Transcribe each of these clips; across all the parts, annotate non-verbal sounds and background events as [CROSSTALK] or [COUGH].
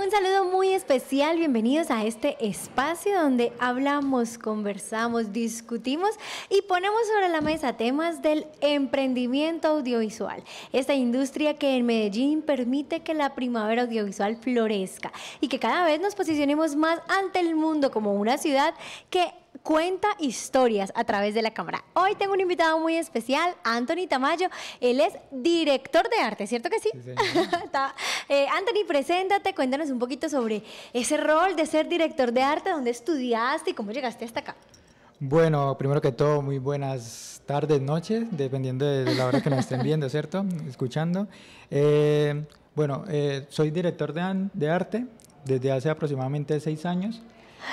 Un saludo muy especial, bienvenidos a este espacio donde hablamos, conversamos, discutimos y ponemos sobre la mesa temas del emprendimiento audiovisual, esta industria que en Medellín permite que la primavera audiovisual florezca y que cada vez nos posicionemos más ante el mundo como una ciudad que cuenta historias a través de la cámara. Hoy tengo un invitado muy especial, Anthony Tamayo. Él es director de arte, ¿cierto que sí? [LAUGHS] eh, Anthony, preséntate, cuéntanos un poquito sobre ese rol de ser director de arte, dónde estudiaste y cómo llegaste hasta acá. Bueno, primero que todo, muy buenas tardes, noches, dependiendo de, la hora que nos estén viendo, ¿cierto? Escuchando. Eh, bueno, eh, soy director de, de arte desde hace aproximadamente seis años.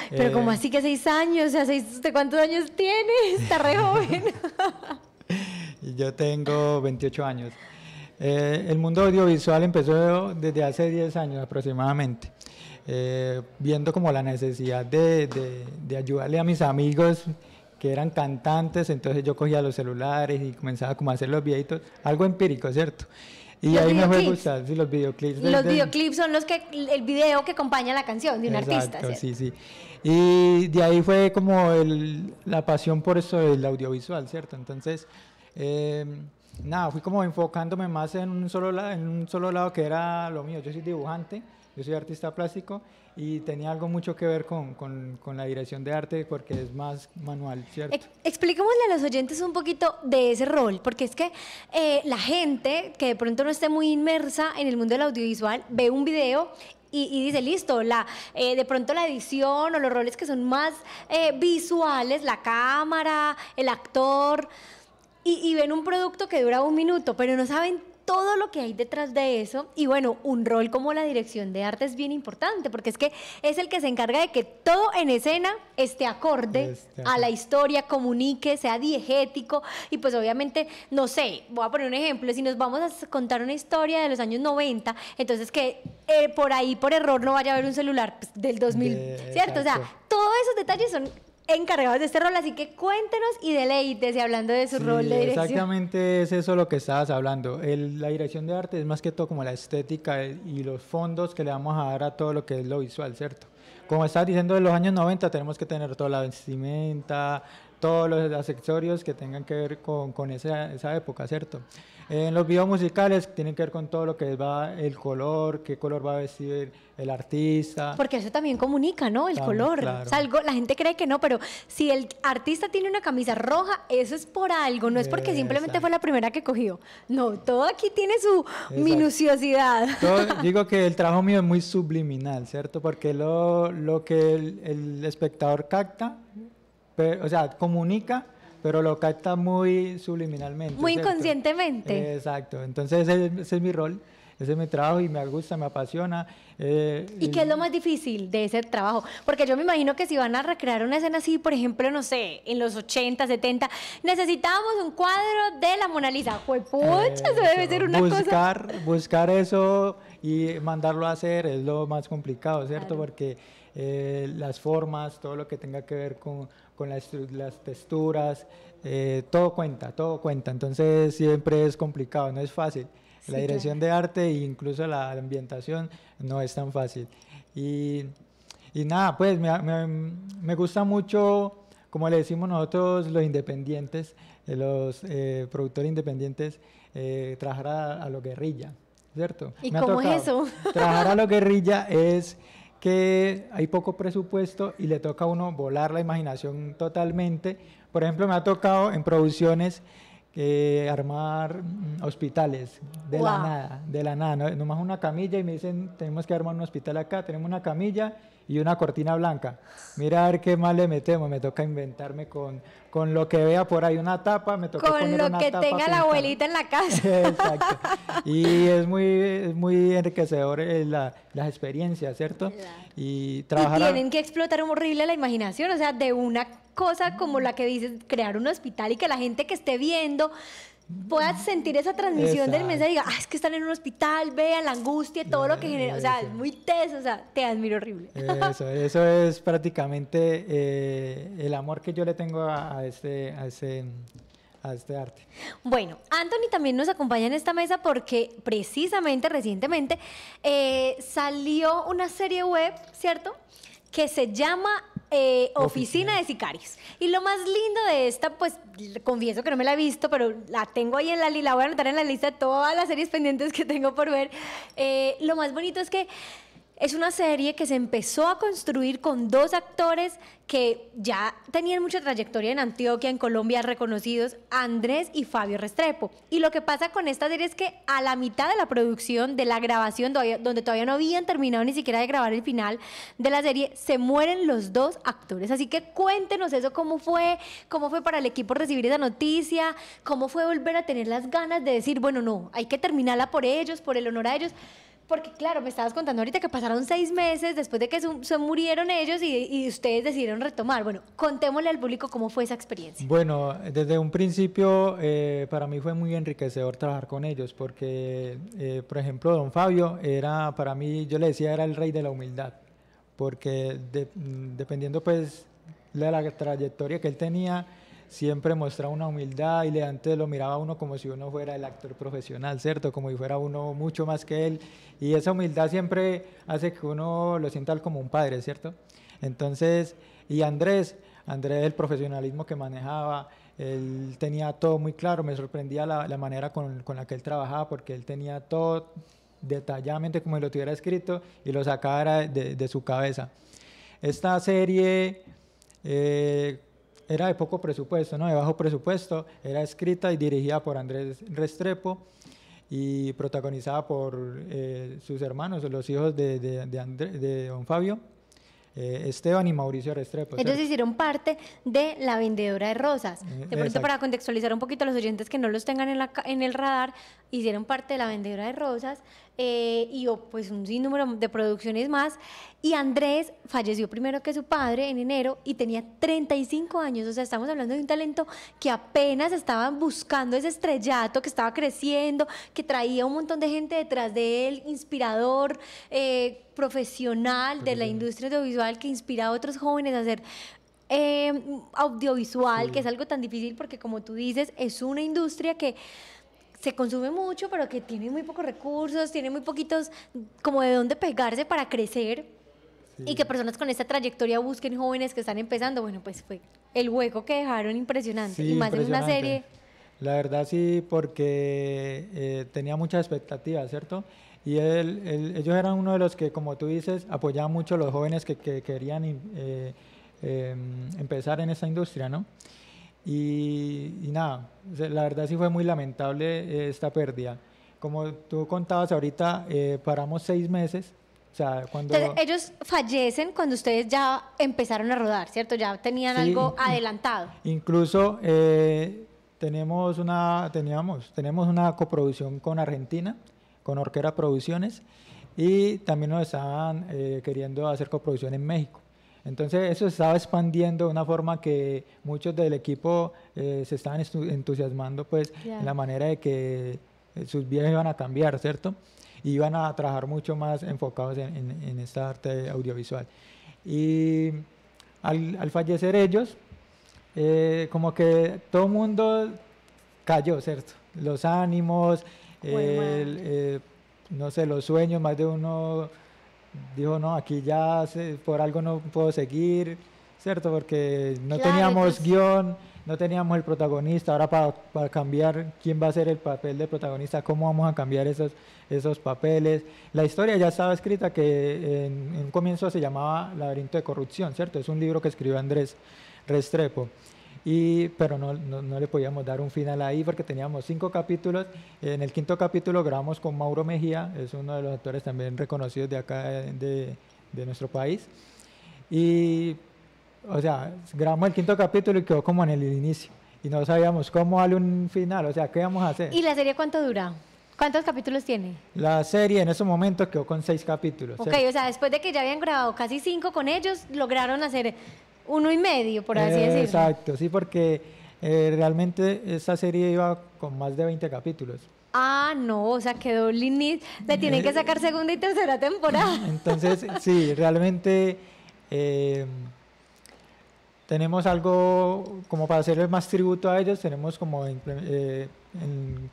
Pero como eh, así que seis años, o sea, ¿cuántos años tiene? [LAUGHS] Está re joven. [LAUGHS] Yo tengo 28 años. Eh, el mundo audiovisual empezó desde hace 10 años aproximadamente, eh, viendo como la necesidad de, de, ayudarle a mis amigos que eran cantantes, entonces yo cogía los celulares y comenzaba como a hacer los videitos, algo empírico, ¿cierto? Y ahí me fue gustar, los videoclips. Los videoclips son los que, el video que acompaña la canción de un artista. sí, sí. Y de ahí fue como el, la pasión por eso del audiovisual, ¿cierto? Entonces, em, nada, fui como enfocándome más en un, solo en un solo lado que era lo mío. Yo soy dibujante yo soy artista plástico y tenía algo mucho que ver con, con, la dirección de arte porque es más manual, ¿cierto? Expliquémosle a los oyentes un poquito de ese rol, porque es que eh, la gente que de pronto no esté muy inmersa en el mundo del audiovisual ve un video y, dice, listo, la, eh, de pronto la edición o los roles que son más eh, visuales, la cámara, el actor, y, y, ven un producto que dura un minuto, pero no saben todo lo que hay detrás de eso. Y bueno, un rol como la dirección de arte es bien importante, porque es que es el que se encarga de que todo en escena esté acorde este, a la historia, comunique, sea diegético. Y pues obviamente, no sé, voy a poner un ejemplo, si nos vamos a contar una historia de los años 90, entonces que eh, por ahí, por error, no vaya a haber un celular pues, del 2000, ¿cierto? O sea, todos esos detalles son encargados de este rol, así que cuéntenos y deleites y hablando de su roles rol de dirección. Exactamente es eso lo que estabas hablando. la dirección de arte es más que todo como la estética y los fondos que le vamos a dar a todo lo que es lo visual, ¿cierto? Como estabas diciendo, de los años 90 tenemos que tener toda la vestimenta, todos los accesorios que tengan que ver con, con esa, esa, época, ¿cierto? En los videos musicales tienen que ver con todo lo que va el color, qué color va a vestir el artista. Porque eso también comunica, ¿no? El color. la gente cree que no, pero si el artista tiene una camisa roja, eso es por algo, no es porque simplemente fue la primera que cogió. No, todo aquí tiene su minuciosidad. [LAUGHS] digo que el trabajo mío es muy subliminal, ¿cierto? Porque lo, lo que el, el espectador capta pero, o sea, comunica, pero lo capta muy subliminalmente. Muy inconscientemente. Exacto, entonces ese, es mi rol, ese es mi trabajo y me gusta, me apasiona. Eh, ¿Y, qué es lo más difícil de ese trabajo? Porque yo me imagino que si van a recrear una escena así, por ejemplo, no sé, en los 80, 70, necesitábamos un cuadro de la Mona Lisa. ¡Juepucha! eso debe ser una buscar, cosa... Buscar eso y mandarlo a hacer es lo más complicado, ¿cierto? Porque eh, las formas, todo lo que tenga que ver con, con las, texturas, eh, todo cuenta, todo cuenta. Entonces siempre es complicado, no es fácil. la dirección de arte e incluso la ambientación no es tan fácil. Y, y nada, pues me, me, me gusta mucho como le decimos nosotros los independientes, eh, los productores independientes, trabajar a, lo guerrilla, ¿cierto? ¿Y cómo es eso? Trabajar a lo guerrilla es que hay poco presupuesto y le toca a uno volar la imaginación totalmente. Por ejemplo, me ha tocado en producciones eh, armar mm, hospitales de la nada, de la nada, nomás una camilla y me dicen, tenemos que armar un hospital acá, tenemos una camilla y una cortina blanca. Mira a ver qué más le metemos, me toca inventarme con, con lo que vea por ahí una tapa, me toca con lo que tenga la abuelita en la casa. [LAUGHS] Exacto. Y es muy, muy enriquecedor eh, la, las experiencias, ¿cierto? Y trabajar. tienen que explotar horrible la imaginación, o sea, de una cosa como la que dices, crear un hospital y que la gente que esté viendo puedas sentir esa transmisión del mensaje y diga, ah, es que están en un hospital, vean la angustia, y todo lo que genera, o sea, es muy teso, o sea, te admiro horrible. Eso, [LAUGHS] es prácticamente eh, el amor que yo le tengo a, este, a este arte. Bueno, Anthony también nos acompaña en esta mesa porque precisamente recientemente eh, salió una serie web, ¿cierto? Que se llama eh, oficina, de Sicarios. Y lo más lindo de esta, pues confieso que no me la he visto, pero la tengo ahí en la, la voy a anotar en la lista de todas las series pendientes que tengo por ver. Eh, lo más bonito es que es una serie que se empezó a construir con dos actores que ya tenían mucha trayectoria en Antioquia, en Colombia, reconocidos, Andrés y Fabio Restrepo. Y lo que pasa con esta serie es que a la mitad de la producción, de la grabación, donde todavía no habían terminado ni siquiera de grabar el final de la serie, se mueren los dos actores. Así que cuéntenos eso, cómo fue, cómo fue para el equipo recibir esa noticia, cómo fue volver a tener las ganas de decir, bueno, no, hay que terminarla por ellos, por el honor a ellos. Porque claro, me estabas contando ahorita que pasaron seis meses después de que se, murieron ellos y, ustedes decidieron retomar. Bueno, contémosle al público cómo fue esa experiencia. Bueno, desde un principio eh, para mí fue muy enriquecedor trabajar con ellos porque, eh, por ejemplo, don Fabio era para mí, yo le decía, era el rey de la humildad, porque mm, dependiendo pues de la trayectoria que él tenía, siempre mostraba una humildad y le antes lo miraba uno como si uno fuera el actor profesional, ¿cierto? Como si fuera uno mucho más que él. Y esa humildad siempre hace que uno lo sienta como un padre, ¿cierto? Entonces, y Andrés, Andrés, el profesionalismo que manejaba, él tenía todo muy claro, me sorprendía la, manera con, la que él trabajaba, porque él tenía todo detalladamente como si lo tuviera escrito y lo sacara de, su cabeza. Esta serie, eh, era de poco presupuesto, ¿no? de bajo presupuesto, era escrita y dirigida por Andrés Restrepo y protagonizada por eh, sus hermanos, los hijos de, de, don Fabio, eh, Esteban y Mauricio Restrepo. Ellos hicieron parte de la vendedora de rosas. Eh, de pronto, para contextualizar un poquito a los oyentes que no los tengan en, en el radar, hicieron parte de la vendedora de rosas eh, y pues un sinnúmero de producciones más. Y Andrés falleció primero que su padre en enero y tenía 35 años, o sea, estamos hablando de un talento que apenas estaba buscando ese estrellato, que estaba creciendo, que traía un montón de gente detrás de él, inspirador, eh, profesional de la industria audiovisual que inspira a otros jóvenes a hacer eh, audiovisual, que es algo tan difícil porque como tú dices, es una industria que se consume mucho, pero que tiene muy pocos recursos, tiene muy poquitos como de dónde pegarse para crecer. Y que personas con esta trayectoria busquen jóvenes que están empezando, bueno, pues fue el hueco que dejaron impresionante. y más en una serie. La verdad sí, porque eh, tenía muchas expectativas, ¿cierto? Y ellos eran uno de los que, como tú dices, apoyaban mucho a los jóvenes que, querían eh, em, empezar en esa industria, ¿no? Y, nada, la verdad sí fue muy lamentable eh, esta pérdida. Como tú contabas ahorita, eh, paramos seis meses. cuando... ellos fallecen cuando ustedes ya empezaron a rodar, ¿cierto? Ya tenían algo adelantado. Incluso eh, tenemos una, teníamos, tenemos una coproducción con Argentina, con Orquera Producciones, y también nos estaban queriendo hacer coproducción en México. Entonces eso estaba expandiendo de una forma que muchos del equipo eh, se estaban entusiasmando pues en la manera de que eh, sus vidas iban a cambiar, ¿cierto? Y iban a trabajar mucho más enfocados en, esta arte audiovisual. Y al, fallecer ellos, eh, como que todo el mundo cayó, ¿cierto? Los ánimos, no sé, los sueños, más de uno dijo, no, aquí ya por algo no puedo seguir, ¿cierto? Porque no teníamos guión, no teníamos el protagonista, ahora para, cambiar quién va a ser el papel de protagonista, cómo vamos a cambiar esos, papeles. La historia ya estaba escrita que en, en un comienzo se llamaba Laberinto de Corrupción, ¿cierto? Es un libro que escribió Andrés Restrepo pero no, no, le podíamos dar un final ahí porque teníamos cinco capítulos. En el quinto capítulo grabamos con Mauro Mejía, es uno de los actores también reconocidos de acá, de, de nuestro país. Y, o sea, grabamos el quinto capítulo y quedó como en el inicio. Y no sabíamos cómo darle un final, o sea, ¿qué vamos a hacer? ¿Y la serie cuánto dura? ¿Cuántos capítulos tiene? La serie en ese momento quedó con seis capítulos. Ok, o sea, después de que ya habían grabado casi cinco con ellos, lograron hacer uno y medio, por así decirlo. Exacto, sí, porque eh, realmente esa serie iba con más de 20 capítulos. Ah, no, o sea, quedó Linit. Le eh, tienen que sacar segunda y tercera temporada. [LAUGHS] Entonces, sí, realmente eh, tenemos algo como para hacerle más tributo a ellos, tenemos como,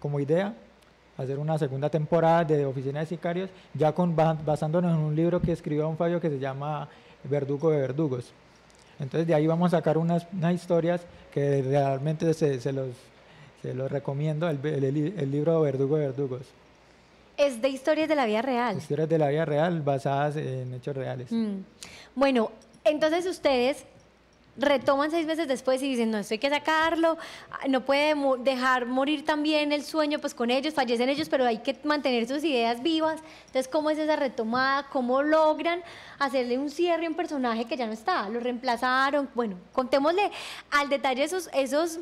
como idea hacer una segunda temporada de Oficina de Sicarios, ya con, basándonos en un libro que escribió un fallo que se llama Verdugo de Verdugos. Entonces de ahí vamos a sacar unas, historias que realmente se, los, recomiendo, el, libro Verdugo de Verdugos. Es de historias de la vida real. Historias de la vida real basadas en hechos reales. Mm. Bueno, entonces ustedes retoman seis meses después y dicen, no, esto hay que sacarlo, ah, no puede dejar morir también el sueño, pues con ellos, fallecen ellos, pero hay que mantener sus ideas vivas. Entonces, ¿cómo es esa retomada? ¿Cómo logran hacerle un cierre a un personaje que ya no está? ¿Lo reemplazaron? Bueno, contémosle al detalle esos, esos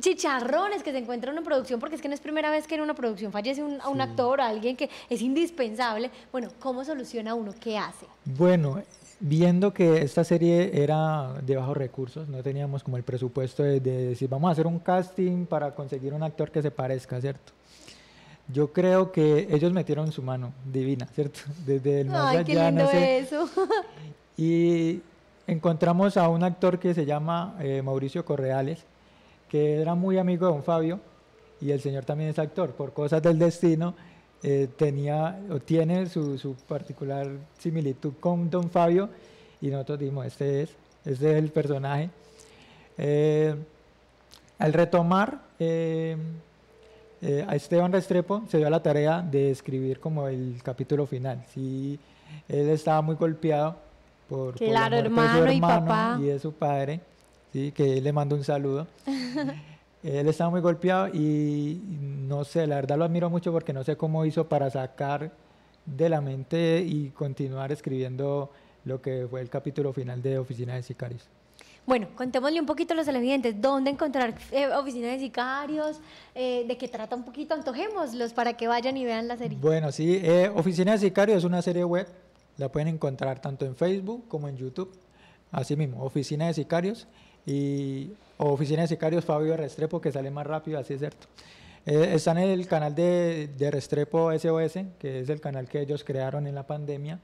chicharrones que se encuentran en una producción, porque es que no es primera vez que en una producción fallece un, un actor, alguien que es indispensable. Bueno, ¿cómo soluciona uno? ¿Qué hace? Bueno, viendo que esta serie era de bajos recursos, no teníamos como el presupuesto de, decir, vamos a hacer un casting para conseguir un actor que se parezca, ¿cierto? Yo creo que ellos metieron su mano divina, ¿cierto? [LAUGHS] Desde el más Ay, qué lindo eso. [LAUGHS] Y encontramos a un actor que se llama eh, Mauricio Correales, que era muy amigo de don Fabio, y el señor también es actor, por cosas del destino eh, tenía o tiene su, particular similitud con Don Fabio y nosotros dijimos este es, este es el personaje. Eh, al retomar eh, a Esteban Restrepo se dio la tarea de escribir como el capítulo final. Sí, él estaba muy golpeado por, la hermano, de su hermano y, papá. y de su padre, ¿sí? que él le mandó un saludo. [LAUGHS] Él estaba muy golpeado y no sé, la verdad lo admiro mucho porque no sé cómo hizo para sacar de la mente y continuar escribiendo lo que fue el capítulo final de Oficina de Sicarios. Bueno, contémosle un poquito a los televidentes dónde encontrar eh, Oficina de sicarios, eh, de qué trata un poquito, antojémoslos para que vayan y vean la serie. Bueno, sí, eh, Oficina de Sicarios es una serie web, la pueden encontrar tanto en Facebook como en YouTube, así mismo, Oficina de Sicarios y, Oficina de Sicarios Fabio Restrepo, que sale más rápido, así es cierto. Eh, están en el canal de, de, Restrepo SOS, que es el canal que ellos crearon en la pandemia,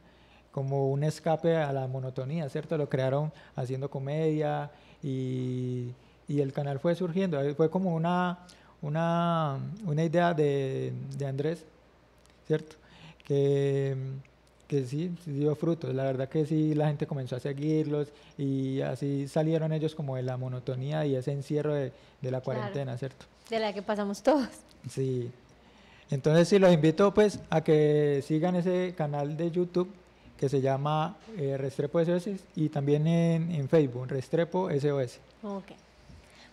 como un escape a la monotonía, ¿cierto? Lo crearon haciendo comedia y, el canal fue surgiendo. Fue como una, una, idea de, de Andrés, ¿cierto? Que sí, dio frutos. La verdad que sí, la gente comenzó a seguirlos y así salieron ellos como de la monotonía y ese encierro de, la cuarentena, ¿cierto? De la que pasamos todos. Sí. Entonces sí, los invito pues a que sigan ese canal de YouTube que se llama eh, Restrepo SOS y también en, en, Facebook, Restrepo SOS. Ok.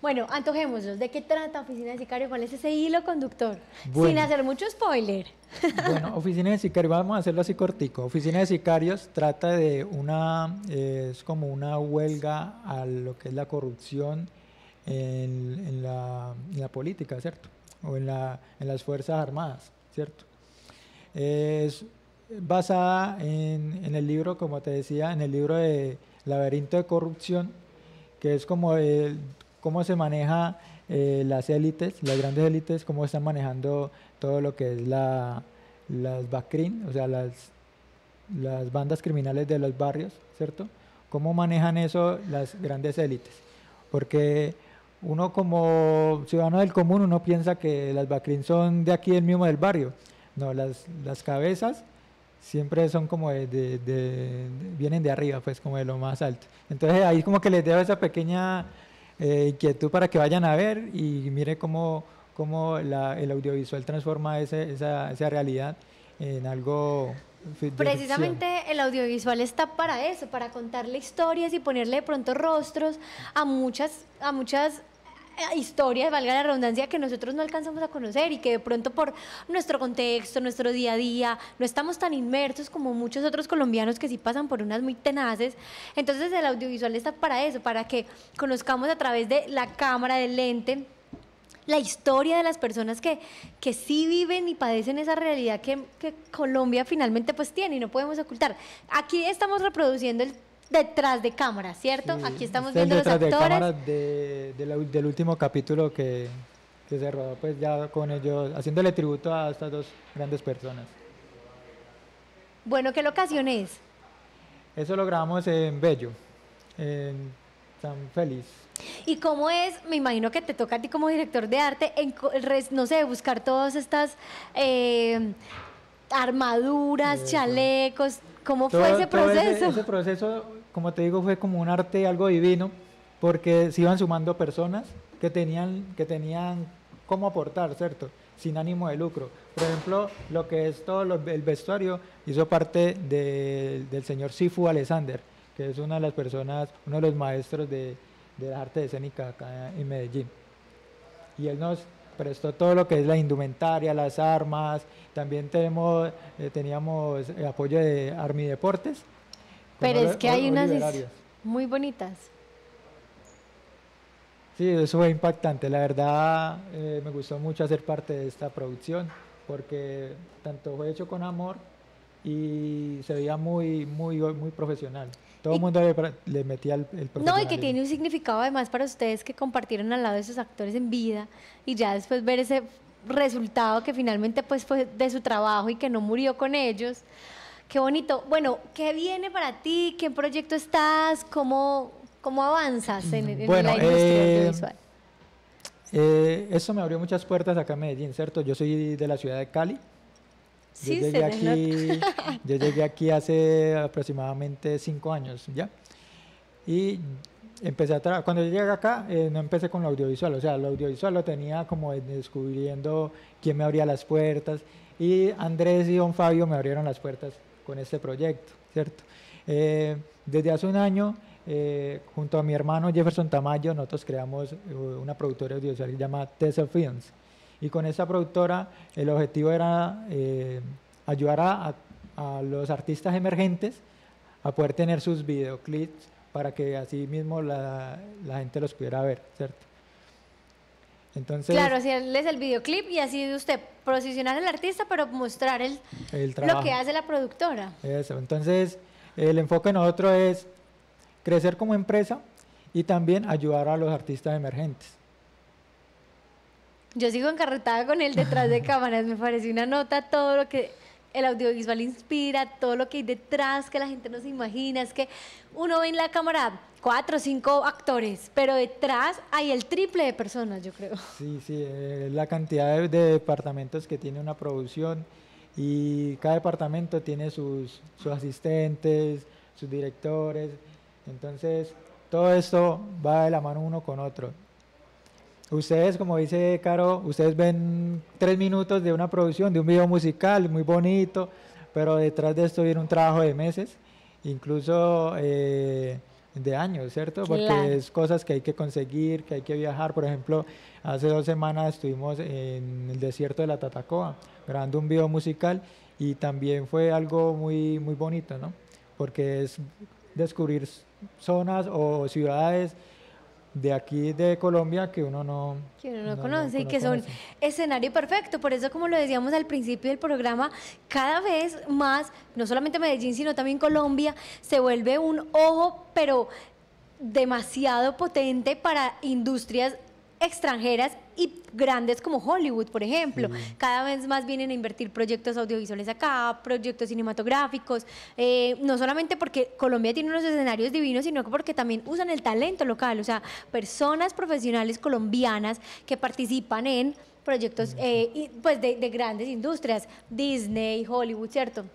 Bueno, antojémoslos. ¿De qué trata Oficina de Sicarios? ¿Cuál es ese hilo conductor? Sin hacer mucho spoiler. [LAUGHS] Bueno, Oficina de Sicarios, vamos a hacerlo así cortico. Oficina de Sicarios trata de una, es como una huelga a lo que es la corrupción en, la, política, ¿cierto? O en, la, en las Fuerzas Armadas, ¿cierto? Es basada en, en el libro, como te decía, en el libro de Laberinto de Corrupción, que es como el cómo se maneja eh, las élites, las grandes élites, cómo están manejando todo lo que es la, las BACRIN, o sea, las, las bandas criminales de los barrios, ¿cierto? ¿Cómo manejan eso las grandes élites? Porque uno como ciudadano del común, uno piensa que las BACRIN son de aquí, el mismo del barrio. No, las, las cabezas siempre son como de, de, de, vienen de arriba, pues como de lo más alto. Entonces ahí como que les debo esa pequeña eh, inquietud para que vayan a ver y mire cómo, cómo el audiovisual transforma esa, esa realidad en algo Precisamente el audiovisual está para eso, para contarle historias y ponerle de pronto rostros a muchas, a muchas eh, historia, valga la redundancia, que nosotros no alcanzamos a conocer y que de pronto por nuestro contexto, nuestro día a día, no estamos tan inmersos como muchos otros colombianos que sí pasan por unas muy tenaces. Entonces el audiovisual está para eso, para que conozcamos a través de la cámara, del lente, la historia de las personas que, que sí viven y padecen esa realidad que, que Colombia finalmente pues tiene y no podemos ocultar. Aquí estamos reproduciendo el detrás de cámara, ¿cierto? Aquí estamos viendo los actores. De de, del último capítulo que, se rodó, pues ya con ellos, haciéndole tributo a estas dos grandes personas. Bueno, ¿qué locación es? Eso lo grabamos en Bello, en San Feliz. ¿Y cómo es? Me imagino que te toca a ti como director de arte, en, no sé, buscar todas estas eh, armaduras, chalecos. ¿Cómo fue ese proceso? Ese, ese proceso como te digo, fue como un arte algo divino, porque se iban sumando personas que tenían, que tenían cómo aportar, ¿cierto? Sin ánimo de lucro. Por ejemplo, lo que es todo el vestuario hizo parte del señor Sifu Alexander, que es una de las personas, uno de los maestros de, de arte escénica acá en Medellín. Y él nos prestó todo lo que es la indumentaria, las armas, también tenemos, eh, teníamos apoyo de Army Deportes, pero es que hay unas muy bonitas. Sí, eso fue impactante. La verdad, eh, me gustó mucho hacer parte de esta producción porque tanto fue hecho con amor y se veía muy, muy, muy profesional. Todo el mundo le, metía el, el No, y que tiene un significado además para ustedes que compartieron al lado de esos actores en vida y ya después ver ese resultado que finalmente pues fue de su trabajo y que no murió con ellos. Qué bonito. Bueno, ¿qué viene para ti? ¿Qué proyecto estás? ¿Cómo, cómo avanzas en, la industria eh, audiovisual? Eh, eso me abrió muchas puertas acá en Medellín, ¿cierto? Yo soy de la ciudad de Cali. Sí, yo, llegué aquí, [LAUGHS] yo llegué aquí hace aproximadamente cinco años, ¿ya? Y empecé a cuando yo llegué acá, eh, no empecé con lo audiovisual, o sea, lo audiovisual lo tenía como descubriendo quién me abría las puertas, y Andrés y don Fabio me abrieron las puertas con este proyecto, ¿cierto? Eh, desde hace un año, eh, junto a mi hermano Jefferson Tamayo, nosotros creamos eh, una productora audiovisual que se llama Tessa Films. Y con esa productora el objetivo era ayudar a, los artistas emergentes a poder tener sus videoclips para que así mismo la, la gente los pudiera ver, ¿cierto? Entonces, claro, es el videoclip y así de usted posicionar al artista, pero mostrar el, lo que hace la productora. Eso, entonces el enfoque en nosotros es crecer como empresa y también ayudar a los artistas emergentes. Yo sigo encarretada con él detrás de [LAUGHS] cámaras, me parece una nota todo lo que el audiovisual inspira, todo lo que hay detrás que la gente no se imagina, es que uno ve en la cámara cuatro o cinco actores, pero detrás hay el triple de personas, yo creo. Sí, sí, eh, la cantidad de, departamentos que tiene una producción y cada departamento tiene sus, sus asistentes, sus directores, entonces todo esto va de la mano uno con otro. Ustedes, como dice Caro, ustedes ven tres minutos de una producción, de un video musical muy bonito, pero detrás de esto viene un trabajo de meses, incluso eh, de años, ¿cierto? Porque es cosas que hay que conseguir, que hay que viajar. Por ejemplo, hace dos semanas estuvimos en el desierto de la Tatacoa grabando un video musical y también fue algo muy, muy bonito, ¿no? Porque es descubrir zonas o ciudades de aquí de Colombia que uno no, que uno no, conoce y que son escenario perfecto. Por eso, como lo decíamos al principio del programa, cada vez más, no solamente Medellín, sino también Colombia, se vuelve un ojo, pero demasiado potente para industrias extranjeras y grandes como Hollywood, por ejemplo. Cada vez más vienen a invertir proyectos audiovisuales acá, proyectos cinematográficos, eh, no solamente porque Colombia tiene unos escenarios divinos, sino porque también usan el talento local, o sea, personas profesionales colombianas que participan en proyectos eh, pues de, de grandes industrias, Disney, Hollywood, ¿cierto?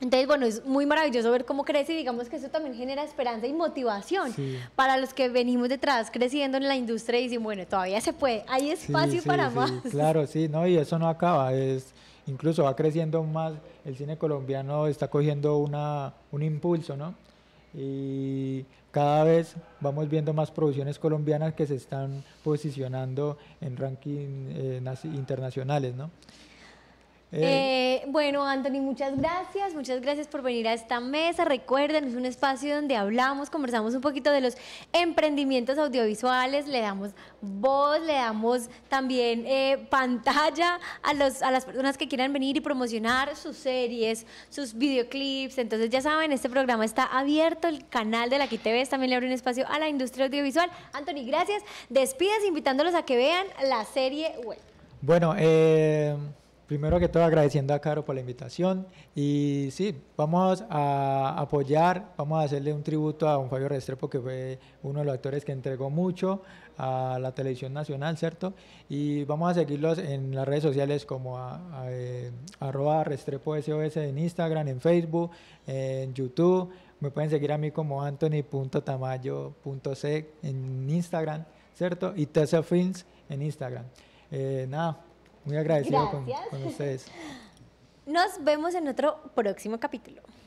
Entonces, bueno, es muy maravilloso ver cómo crece y digamos que eso también genera esperanza y motivación para los que venimos detrás creciendo en la industria y dicen, bueno, todavía se puede, hay espacio para más. Claro, [LAUGHS] sí, no, y eso no acaba, es incluso va creciendo más, el cine colombiano está cogiendo una, un impulso, ¿no? Y cada vez vamos viendo más producciones colombianas que se están posicionando en rankings eh, internacionales, ¿no? Eh, eh, bueno, Anthony, muchas gracias, muchas gracias por venir a esta mesa. Recuerden, es un espacio donde hablamos, conversamos un poquito de los emprendimientos audiovisuales, le damos voz, le damos también eh, pantalla a, los, a las personas que quieran venir y promocionar sus series, sus videoclips. Entonces, ya saben, este programa está abierto, el canal de la TV también le abre un espacio a la industria audiovisual. Anthony, gracias. Despides invitándolos a que vean la serie web. Bueno, eh primero que todo agradeciendo a Caro por la invitación y sí, vamos a apoyar, vamos a hacerle un tributo a don Fabio Restrepo que fue uno de los actores que entregó mucho a la televisión nacional, ¿cierto? Y vamos a seguirlos en las redes sociales como eh, Restrepo SOS en Instagram, en Facebook, en YouTube, me pueden seguir a mí como anthony.tamayo.c en Instagram, ¿cierto? Y Tessa Films en Instagram. Eh, nada, muy agradecido con, ustedes. Nos vemos en otro próximo capítulo.